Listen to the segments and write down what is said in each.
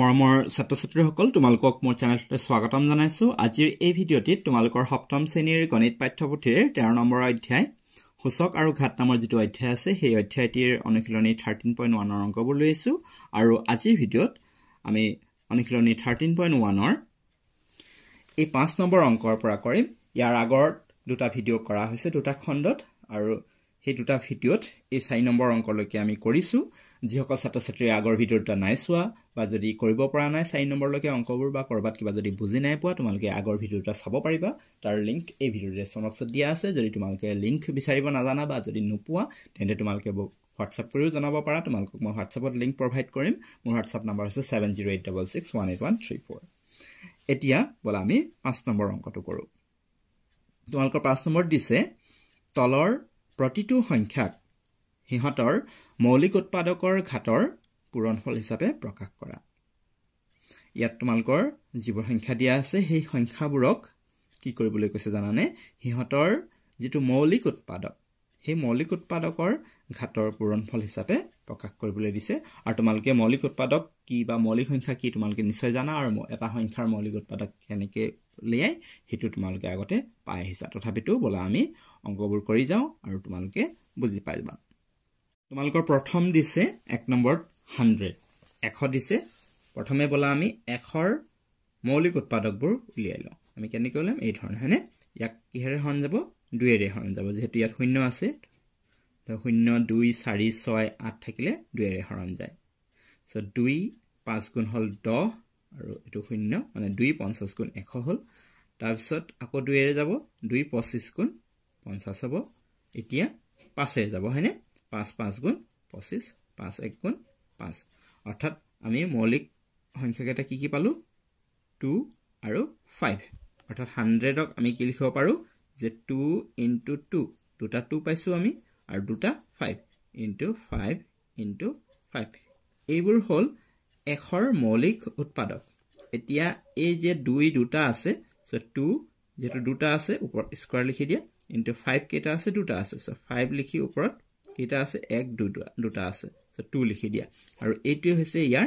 মৰমৰ ছাত্ৰ ছাত্ৰীসকল তোমালোকক মোৰ চেনেলটোতে স্বাগতম জনাইছো আজিৰ এই ভিডিঅ'টিত তোমালোকৰ সপ্তম শ্ৰেণীৰ গণিত পাঠ্যপুথিৰ তেৰ নম্বৰ অধ্যায় সূচক আৰু ঘাট নামৰ যিটো অধ্যায় আছে সেই অধ্যায়টিৰ অনুশীলনী থাৰ্টিন পইণ্ট ওৱানৰ অংকবোৰ লৈ আহিছো আৰু আজিৰ ভিডিঅ'ত আমি অনুশীলনী থাৰ্টিন পইণ্ট ওৱানৰ এই পাঁচ নম্বৰ অংকৰ পৰা কৰিম ইয়াৰ আগৰ দুটা ভিডিঅ' কৰা হৈছে দুটা খণ্ডত আৰু সেই দুটা ভিডিঅ'ত এই চাৰি নম্বৰ অংকলৈকে আমি কৰিছোঁ যিসকল ছাত্ৰ ছাত্ৰীৰ আগৰ ভিতৰত নাই চোৱা বা যদি কৰিব পৰা নাই চাৰি নম্বৰলৈকে অংকবোৰ বা ক'ৰবাত কিবা যদি বুজি নাই পোৱা তোমালোকে আগৰ ভিডিঅ' ভিডিঅ'টো চাব পাৰিবা তাৰ লিংক এই ভিডিঅ' ডিচক্ৰিপশ্যন বক্সত দিয়া আছে যদি তোমালোকে লিংক বিচাৰিব নাজানা বা যদি নোপোৱা তেন্তে তোমালোকে হোৱাটছআপ কৰিও জনাব পাৰা তোমালোকক মই হোৱাটছআপত লিংক প্ৰভাইড কৰিম মোৰ হোৱাটছআপ নাম্বাৰ হৈছে seven zero' eight double six one eight one three four এতিয়া বোলা আমি পাঁচ নম্বৰ অংকটো কৰোঁ তোমালোকৰ পাঁচ নম্বৰত দিছে তলৰ প্ৰতিটো সংখ্যাক সিহঁতৰ মৌলিক উৎপাদকৰ ঘাটৰ পূৰণ ফল হিচাপে প্ৰকাশ কৰা ইয়াত তোমালোকৰ যিবোৰ সংখ্যা দিয়া আছে সেই সংখ্যাবোৰক কি কৰিবলৈ কৈছে জানানে সিহঁতৰ যিটো মৌলিক উৎপাদক সেই মৌলিক উৎপাদকৰ ঘাটৰ পূৰণ ফল হিচাপে প্ৰকাশ কৰিবলৈ দিছে আৰু তোমালোকে মৌলিক উৎপাদক কি বা মৌলিক সংখ্যা কি তোমালোকে নিশ্চয় জানা আৰু এটা সংখ্যাৰ মৌলিক উৎপাদক কেনেকৈ উলিয়াই সেইটো তোমালোকে আগতে পাই আহিছা তথাপিতো বোলা আমি অংকবোৰ কৰি যাওঁ আৰু তোমালোকে বুজি পাই যাবা তোমালোকৰ প্ৰথম দিছে এক নম্বৰত হাণ্ড্ৰেড এশ দিছে প্ৰথমে বোলা আমি এশৰ মৌলিক উৎপাদকবোৰ উলিয়াই লওঁ আমি কেনেকৈ ওলাম এই ধৰণে হয়নে ইয়াক কিহেৰে হৰণ যাব দুয়েৰে হৰণ যাব যিহেতু ইয়াত শূন্য আছে শূন্য দুই চাৰি ছয় আঠ থাকিলে দুয়েৰে হৰণ যায় চ' দুই পাঁচ গুণ হ'ল দহ আৰু এইটো শূন্য মানে দুই পঞ্চাছ গুণ এশ হ'ল তাৰপিছত আকৌ দুয়েৰে যাব দুই পঁচিছ গুণ পঞ্চাছ হ'ব এতিয়া পাঁচেৰে যাব হয়নে পাঁচ পাঁচ গুণ পঁচিছ পাঁচ এক গুণ পাঁচ অৰ্থাৎ আমি মৌলিক সংখ্যাকেইটা কি কি পালোঁ টু আৰু ফাইভ অৰ্থাৎ হাণ্ড্ৰেডক আমি কি লিখিব পাৰোঁ যে টু ইনটু টু দুটা টু পাইছোঁ আমি আৰু দুটা five into five into five এইবোৰ হ'ল এশৰ মৌলিক উৎপাদক এতিয়া এই যে দুই দুটা আছে চ' টু যিহেতু দুটা আছে ওপৰত স্কোৱাৰ লিখি দিয়া ইনটু ফাইভ কেইটা আছে দুটা আছে চ' ফাইভ লিখি ওপৰত কেইটা আছে এক দুটা আছে টু লিখি দিয়া আৰু এইটোৱে হৈছে ইয়াৰ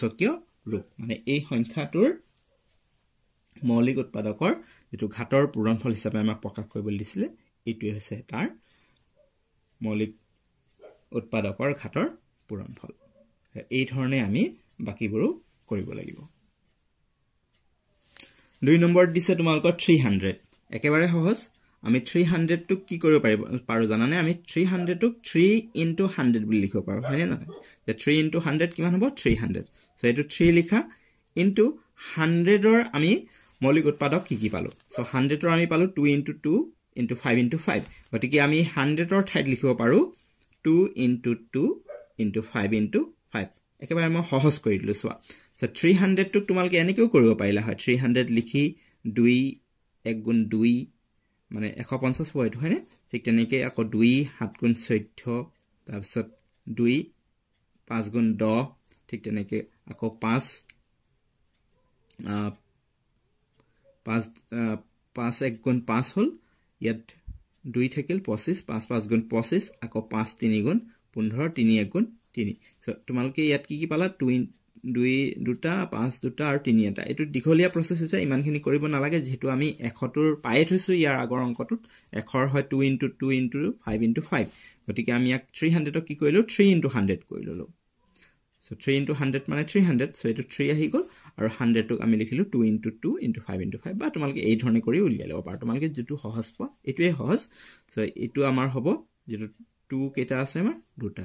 সূচকীয় ৰূপ মানে এই সংখ্যাটোৰ মৌলিক উৎপাদকৰ যিটো ঘাটৰ পূৰণ ফল হিচাপে আমাক প্ৰকাশ কৰিবলৈ দিছিলে এইটোৱে হৈছে তাৰ মৌলিক উৎপাদকৰ ঘাটৰ পূৰণ ফল এই ধৰণে আমি বাকীবোৰো কৰিব লাগিব দুই নম্বৰত দিছে তোমালোকৰ থ্ৰী হাণ্ড্ৰেড একেবাৰে সহজ আমি থ্ৰী হাণ্ড্ৰেডটোক কি কৰিব পাৰিব পাৰোঁ জানানে আমি থ্ৰী হাণ্ড্ৰেডটোক থ্ৰী ইণ্টু হাণ্ড্ৰেড বুলি লিখিব পাৰোঁ হয়নে নহয় যে থ্ৰী ইণ্টু হাণ্ড্ৰেড কিমান হ'ব থ্ৰী হাণ্ড্ৰেড চ' এইটো থ্ৰী লিখা ইণ্টু হাণ্ড্ৰেডৰ আমি মৌলিক উৎপাদক কি কি পালোঁ চ' হাণ্ড্ৰেডৰ আমি পালোঁ two into two into five into five গতিকে আমি হাণ্ড্ৰেডৰ ঠাইত লিখিব পাৰোঁ two into two into five into five একেবাৰে মই সহজ কৰি দিলোঁ চোৱা চ' থ্ৰী হাণ্ড্ৰেডটোক তোমালোকে এনেকৈও কৰিব পাৰিলা হয় থ্ৰী হাণ্ড্ৰেড লিখি দুই এক গুণ দুই মানে এশ পঞ্চাছ হ'ব এইটো হয়নে ঠিক তেনেকৈ আকৌ দুই সাত গুণ চৈধ্য তাৰপিছত দুই পাঁচ গুণ দহ ঠিক তেনেকৈ আকৌ পাঁচ পাঁচ পাঁচ এক গুণ পাঁচ হ'ল ইয়াত দুই থাকিল পঁচিছ পাঁচ পাঁচ গুণ পঁচিছ আকৌ পাঁচ তিনি গুণ পোন্ধৰ তিনি এক গুণ তিনি চ' তোমালোকে ইয়াত কি কি পালা টুইন দুই দুটা পাঁচ দুটা আৰু তিনি এটা এইটো দীঘলীয়া প্ৰচেছ হৈছে ইমানখিনি কৰিব নালাগে যিহেতু আমি এশটোৰ পায়ে থৈছোঁ ইয়াৰ আগৰ অংকটোত এশৰ হয় two into two into five into five গতিকে আমি ইয়াক থ্ৰী হাণ্ড্ৰেডক কি কৰিলোঁ থ্ৰী ইণ্টু হাণ্ড্ৰেড কৰি ল'লোঁ চ' থ্ৰী ইণ্টু হাণ্ড্ৰেড মানে থ্ৰী হাণ্ড্ৰেড চ' এইটো থ্ৰী আহি গ'ল আৰু হাণ্ড্ৰেডটোক আমি লিখিলোঁ two into two into five into five বা তোমালোকে এই ধৰণে কৰি উলিয়াই ল'ব পাৰা তোমালোকে যিটো সহজ পোৱা এইটোৱেই সহজ চ' এইটো আমাৰ হ'ব যিটো টু কেইটা আছে আমাৰ দুটা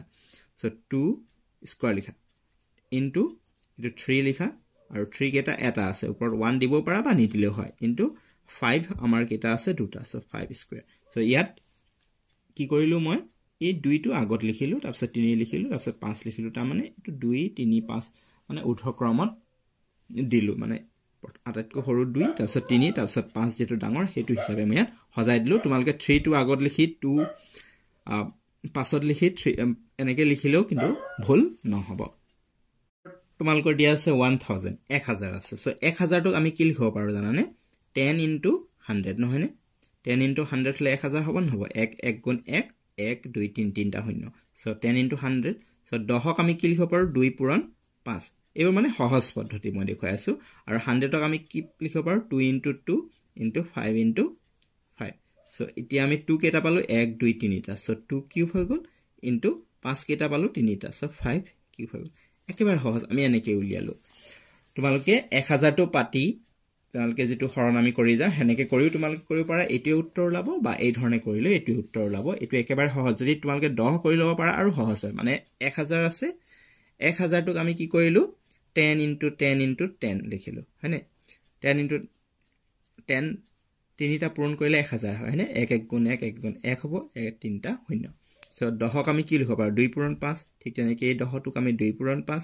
চ' টু স্কুৱাৰ লিখা ইণ্টু এইটো থ্ৰী লিখা আৰু থ্ৰী কেইটা এটা আছে ওপৰত ওৱান দিব পাৰা বা নিদিলেও হয় কিন্তু ফাইভ আমাৰ কেইটা আছে দুটা আছে ফাইভ স্কুৱেৰ চ' ইয়াত কি কৰিলোঁ মই এই দুইটো আগত লিখিলোঁ তাৰপিছত তিনি লিখিলোঁ তাৰপিছত পাঁচ লিখিলোঁ তাৰমানে এইটো দুই তিনি পাঁচ মানে ঊৰ্ধক্ৰমত দিলোঁ মানে আটাইতকৈ সৰু দুই তাৰপিছত তিনি তাৰপিছত পাঁচ যিটো ডাঙৰ সেইটো হিচাপে মই ইয়াত সজাই দিলোঁ তোমালোকে থ্ৰীটো আগত লিখি টু পাছত লিখি থ্ৰী এনেকৈ লিখিলেও কিন্তু ভুল নহ'ব তোমালোকৰ দিয়া আছে ওৱান থাউজেণ্ড এক হাজাৰ আছে চ' এক হাজাৰটোক আমি কি লিখিব পাৰোঁ জানানে টেন ইণ্টু হাণ্ড্ৰেড নহয়নে টেন ইণ্টু হাণ্ড্ৰেড হ'লে এক হাজাৰ হ'ব নহ'ব এক এক গুণ এক এক দুই তিনি তিনিটা শূন্য so' ten into hundred so' দহক আমি কি লিখিব পাৰোঁ দুই পূৰণ পাঁচ এইবোৰ মানে সহজ পদ্ধতি মই দেখুৱাই আছোঁ আৰু হাণ্ড্ৰেডক আমি কি লিখিব পাৰোঁ two into two into five into five so' এতিয়া আমি টু কেইটা পালোঁ এক দুই তিনিটা চ' টু কিউব হৈ গ'ল ইণ্টু পাঁচকেইটা পালোঁ তিনিটা চ' ফাইভ কিউব হৈ গ'ল একেবাৰে সহজ আমি এনেকৈ উলিয়ালোঁ তোমালোকে এক হাজাৰটো পাতি তোমালোকে যিটো শৰণ আমি কৰি যাওঁ সেনেকৈ কৰিও তোমালোকে কৰিব পাৰা এইটোৱে উত্তৰ ওলাব বা এই ধৰণে কৰিলে এইটোৱে উত্তৰ ওলাব এইটো একেবাৰে সহজ যদি তোমালোকে দহ কৰি ল'ব পাৰা আৰু সহজ হয় মানে এক হাজাৰ আছে এক হাজাৰটোক আমি কি কৰিলোঁ ten into ten into ten লিখিলোঁ হয়নে টেন ইণ্টু টেন তিনিটা পূৰণ কৰিলে এক হাজাৰ হয় হয়নে এক এক গুণ এক এক গুণ এক হ'ব এক তিনিটা শূন্য পিছত দহক আমি কি লিখিব পাৰোঁ দুই পূৰণ পাঁচ ঠিক তেনেকৈ এই দহটোক আমি দুই পূৰণ পাঁচ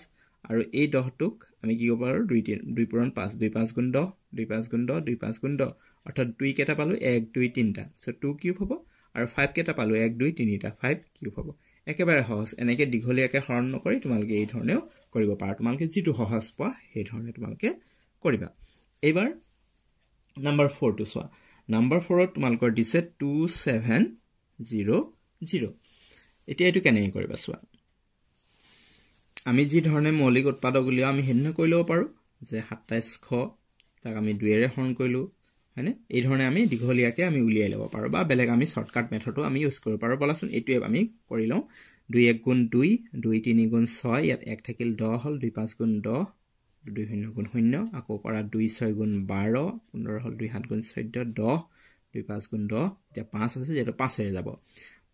আৰু এই দহটোক আমি কি কৰিব পাৰোঁ দুই তিনি দুই পূৰণ পাঁচ দুই পাঁচ গুণ দহ দুই পাঁচ গুণ দহ দুই পাঁচ গুণ দহ অৰ্থাৎ দুই কেইটা পালোঁ এক দুই তিনিটা চ' টু কিউব হ'ব আৰু ফাইভ কেইটা পালোঁ এক দুই তিনিটা ফাইভ কিউব হ'ব একেবাৰে সহজ এনেকৈ দীঘলীয়াকৈ শৰণ নকৰি তোমালোকে এইধৰণেও কৰিব পাৰা তোমালোকে যিটো সহজ পোৱা সেইধৰণে তোমালোকে কৰিবা এইবাৰ নাম্বাৰ ফ'ৰটো চোৱা নাম্বাৰ ফ'ৰত তোমালোকৰ দিছে টু ছেভেন জিৰ' জিৰ' এতিয়া এইটো কেনেকৈ কৰিবা চোৱা আমি যিধৰণে মৌলিক উৎপাদক উলিয়াওঁ আমি সেইদিনা কৰি ল'ব পাৰোঁ যে সাতাইছশ তাক আমি দুয়েৰে হৰণ কৰিলোঁ হয়নে এইধৰণে আমি দীঘলীয়াকৈ আমি উলিয়াই ল'ব পাৰোঁ বা বেলেগ আমি শ্বৰ্টকাট মেথডো আমি ইউজ কৰিব পাৰোঁ বলাচোন এইটোৱে আমি কৰি লওঁ দুই এক গুণ দুই দুই তিনি গুণ ছয় ইয়াত এক থাকিল দহ হ'ল দুই পাঁচ গুণ দহ দুই শূন্য গুণ শূন্য আকৌ কৰা দুই ছয় গুণ বাৰ পোন্ধৰ হ'ল দুই সাত গুণ চৈধ্য দহ দুই পাঁচ গুণ দহ এতিয়া পাঁচ আছে যিহেতু পাঁচেৰে যাব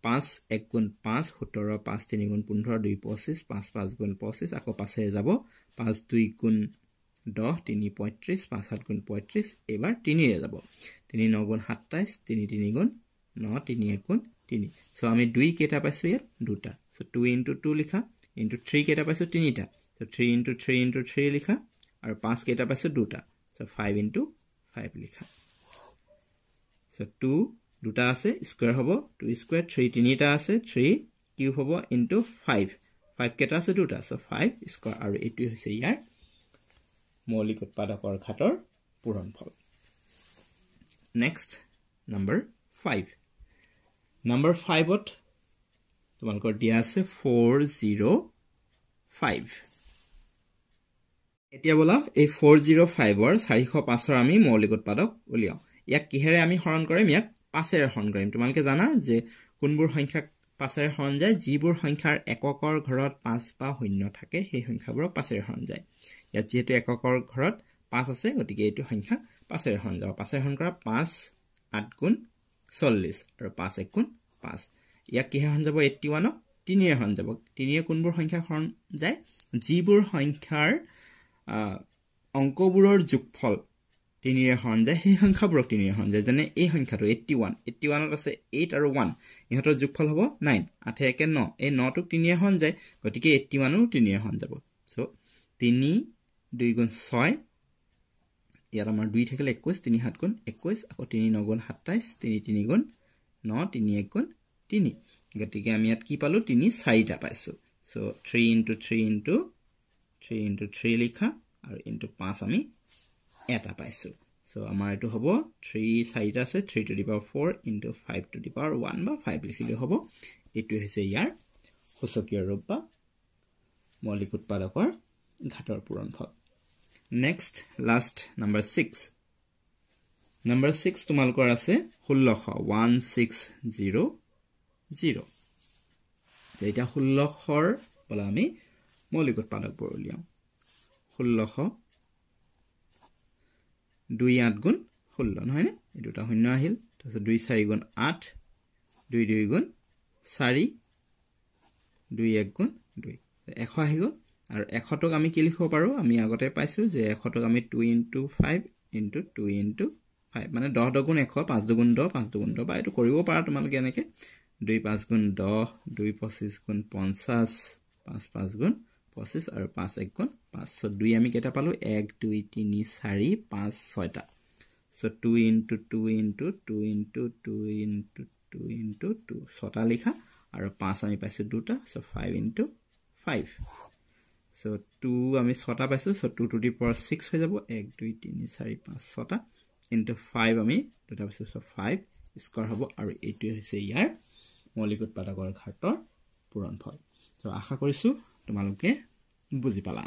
পাঁচ এক গুণ পাঁচ সোতৰ পাঁচ তিনি গুণ পোন্ধৰ দুই পঁচিছ পাঁচ পাঁচ গুণ পঁচিছ আকৌ পাছেৰে যাব পাঁচ দুই গুণ দহ তিনি পঁয়ত্ৰিছ পাঁচ সাত গুণ পঁয়ত্ৰিছ এইবাৰ তিনিৰে যাব তিনি ন গুণ সাতাইছ তিনি তিনি গুণ ন তিনি এক গুণ তিনি চ' আমি দুই কেইটা পাইছোঁ ইয়াত দুটা চ' টু ইণ্টু টু লিখা ইণ্টু থ্ৰী কেইটা পাইছোঁ তিনিটা so' three into three into three লিখা আৰু পাঁচ কেইটা পাইছোঁ দুটা চ' ফাইভ ইণ্টু ফাইভ লিখা চ' টু দুটা আছে স্কুৱাৰ হ'ব টু স্কুৱেৰ থ্ৰী তিনিটা আছে থ্ৰী কিউব হ'ব ইনটু ফাইভ ফাইভ কেইটা আছে দুটা আছে ফাইভ স্কুৱাৰ আৰু এইটোৱে হৈছে ইয়াৰ মৌলিক উৎপাদকৰ ঘাটৰ পূৰণ ফল নেক্সট নাম্বাৰ ফাইভ নাম্বাৰ ফাইভত তোমালোকৰ দিয়া আছে ফ'ৰ জিৰ' ফাইভ এতিয়া বোলা এই ফ'ৰ জিৰ' ফাইভৰ চাৰিশ পাঁচৰ আমি মৌলিক উৎপাদক উলিয়াওঁ ইয়াক কিহেৰে আমি হৰণ কৰিম ইয়াক পাছেৰে হৰণ কৰিম তোমালোকে জানা যে কোনবোৰ সংখ্যাক পাছেৰে হৰণ যায় যিবোৰ সংখ্যাৰ এককৰ ঘৰত পাঁচ বা শূন্য থাকে সেই সংখ্যাবোৰক পাছেৰে হৰণ যায় ইয়াত যিহেতু এককৰ ঘৰত পাঁচ আছে গতিকে এইটো সংখ্যা পাছেৰে হৰণ যাব পাছেৰে হৰণ কৰা পাঁচ আঠ গুণ চল্লিছ আৰু পাঁচ এক গুণ পাঁচ ইয়াক কিহে হৰণ যাব এইট্টি ওৱানক তিনিয়ে হৰণ যাব তিনিয়ে কোনবোৰ সংখ্যা হৰণ যায় যিবোৰ সংখ্যাৰ অংকবোৰৰ যোগফল তিনিৰে হৰণ যায় সেই সংখ্যাবোৰক তিনিৰে হৰণ যায় যেনে এই সংখ্যাটো এইট্টি ওৱান এইট্টি ওৱানত আছে এইট আৰু ওৱান ইহঁতৰ যোগফল হ'ব নাইন আঠে একে ন এই নটোক তিনিৰে হৰণ যায় গতিকে এইট্টি ওৱানো তিনিৰে হৰণ যাব চ' তিনি দুই গুণ ছয় ইয়াত আমাৰ দুই থাকিলে একৈছ তিনি সাত গুণ একৈছ আকৌ তিনি ন গুণ সাতাইছ তিনি তিনি গুণ ন তিনি এক গুণ তিনি গতিকে আমি ইয়াত কি পালোঁ তিনি চাৰিটা পাইছোঁ so' three into three into three into three লিখা আৰু ইণ্টু পাঁচ আমি এটা পাইছোঁ চ' আমাৰ এইটো হ'ব থ্ৰী চাৰিটা আছে three to the power four into five to the power one বা ফাইভ লিখিলেও হ'ব এইটোৱে হৈছে ইয়াৰ সূচকীয় ৰূপ বা মৌলিক উৎপাদকৰ ঘাটৰ পূৰণ ফল next last number six number six তোমালোকৰ আছে ষোল্লশ ওৱান ছিক্স জিৰ' জিৰ' এতিয়া ষোল্লশৰ পৰা আমি মৌলিক উৎপাদকবোৰ উলিয়াওঁ ষোল্লশ দুই আঠ গুণ ষোল্ল নহয়নে এই দুটা শূন্য আহিল তাৰপিছত দুই চাৰি গুণ আঠ দুই দুই গুণ চাৰি দুই এক গুণ দুই এশ আহি গ'ল আৰু এশটোক আমি কি লিখিব পাৰোঁ আমি আগতে পাইছোঁ যে এশটোক আমি two into five into two into five মানে দহ দুগুণ এশ পাঁচ দুগুণ দহ পাঁচ দুগুণ দহ বা এইটো কৰিব পাৰা তোমালোকে এনেকৈ দুই পাঁচ গুণ দহ দুই পঁচিছ গুণ পঞ্চাছ পাঁচ পাঁচ গুণ পঁচিছ আৰু পাঁচ এক গুণ পাঁচ চ' দুই আমি কেইটা পালোঁ এক দুই তিনি চাৰি পাঁচ ছয়টা so' two into two into two into two into two into two ছটা লিখা আৰু পাঁচ আমি পাইছোঁ দুটা so' five into five so' two আমি ছটা পাইছোঁ চ' টু টু দি পৰা ছিক্স হৈ যাব এক দুই তিনি চাৰি পাঁচ ছটা ইনটু ফাইভ আমি দুটা পাইছোঁ চ' ফাইভ স্কোৱাৰ হ'ব আৰু এইটোৱে হৈছে ইয়াৰ মৌলিক উৎপাদকৰ ঘাটৰ পূৰণ ফল চ' আশা কৰিছোঁ তোমালোকে বুজি পালা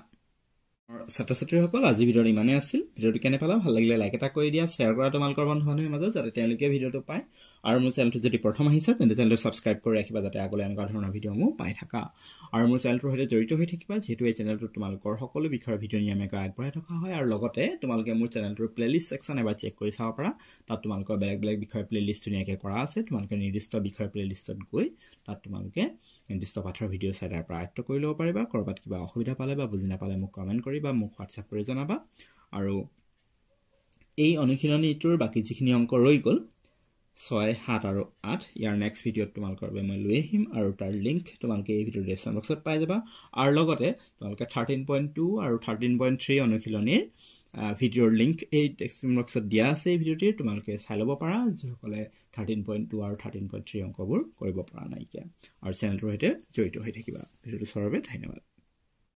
ছাত্ৰ ছাত্ৰীসকল আজি ভিডিঅ'টো ইমানেই আছিল ভিডিঅ'টো কেনে পালা ভাল লাগিলে লাইক এটা কৰি দিয়া শ্বেয়াৰ কৰা তোমালোকৰ বন্ধু বান্ধৱীৰ মাজত যাতে তেওঁলোকে ভিডিঅ'টো পায় আৰু মোৰ চেনেলটো যদি প্ৰথম আহিছা তেন্তে চেনেলটো ছাবস্ক্ৰাইব কৰি ৰাখিবা যাতে আগলৈ এনেকুৱা ধৰণৰ ভিডিঅ'সমূহ পাই থাকা আৰু মোৰ চেনেলটোৰ সৈতে জড়িত হৈ থাকিবা যিহেতু এই চেনেলটোত তোমালোকৰ সকলো বিষয়ৰ ভিডিঅ' নিয়মীয়াকৈ আগবঢ়াই থকা হয় আৰু লগতে তোমালোকে মোৰ চেনেলটোৰ প্লে'লিষ্ট ছেকশ্যন এবাৰ চেক কৰি চাব পাৰা তাত তোমালোকৰ বেলেগ বেলেগ বিষয়ৰ প্লে'লিষ্ট ধুনীয়াকৈ কৰা আছে তোমালোকে নিৰ্দিষ্ট বিষয়ৰ প্লে'লিষ্টত গৈ তাত তোমালোকে নিৰ্দিষ্ট পাঠৰ ভিডিঅ' চাই তাৰ পৰা আয়ত্ব কৰি ল'ব পাৰিবা ক'ৰবাত কিবা অসুবিধা পালে বা বুজি নাপালে মোক কমেণ্ট কৰিবা মোক হোৱাটছএপ কৰি জনাবা আৰু এই অনুশীলনীটোৰ বাকী যিখিনি অংক ৰৈ গ'ল ছয় সাত আৰু আঠ ইয়াৰ নেক্সট ভিডিঅ'ত তোমালোকৰ বাবে মই লৈ আহিম আৰু তাৰ লিংক তোমালোকে এই ভিডিঅ' ডিছক্ৰিপশ্যন বক্সত পাই যাবা আৰু লগতে তোমালোকে থাৰ্টিন পইণ্ট টু আৰু থাৰ্টিন পইণ্ট থ্ৰী অনুশীলনীৰ ভিডিঅ'ৰ লিংক এই ডেক্সক্ৰিপশ্যন বক্সত দিয়া আছে এই ভিডিঅ'টিৰ তোমালোকে চাই ল'ব পাৰা যিসকলে থাৰ্টিন পইণ্ট টু আৰু থাৰ্টিন পইণ্ট থ্ৰী অংকবোৰ কৰিব পৰা নাইকিয়া আৰু চেনেলটোৰ সৈতে জড়িত হৈ থাকিবা ভিডিঅ'টো চোৱাৰ বাবে ধন্যবাদ